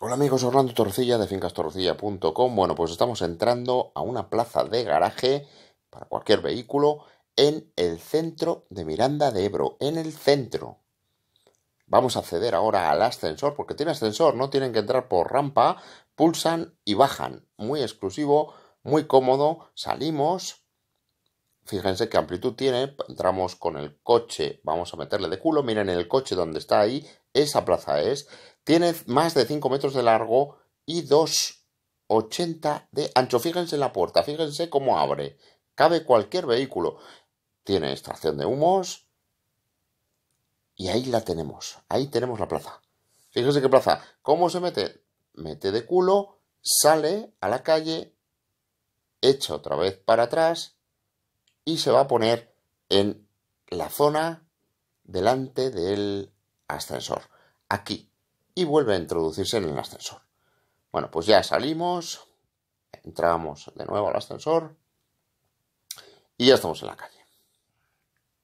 Hola amigos, Orlando Torcilla de fincastorcilla.com. Bueno, pues estamos entrando a una plaza de garaje para cualquier vehículo en el centro de Miranda de Ebro, en el centro. Vamos a acceder ahora al ascensor, porque tiene ascensor, no tienen que entrar por rampa, pulsan y bajan. Muy exclusivo, muy cómodo, salimos fíjense qué amplitud tiene, entramos con el coche, vamos a meterle de culo, miren el coche donde está ahí, esa plaza es, tiene más de 5 metros de largo y 2,80 de ancho, fíjense en la puerta, fíjense cómo abre, cabe cualquier vehículo, tiene extracción de humos y ahí la tenemos, ahí tenemos la plaza. Fíjense qué plaza, ¿cómo se mete? Mete de culo, sale a la calle, echa otra vez para atrás, y se va a poner en la zona delante del ascensor, aquí, y vuelve a introducirse en el ascensor. Bueno, pues ya salimos, entramos de nuevo al ascensor y ya estamos en la calle.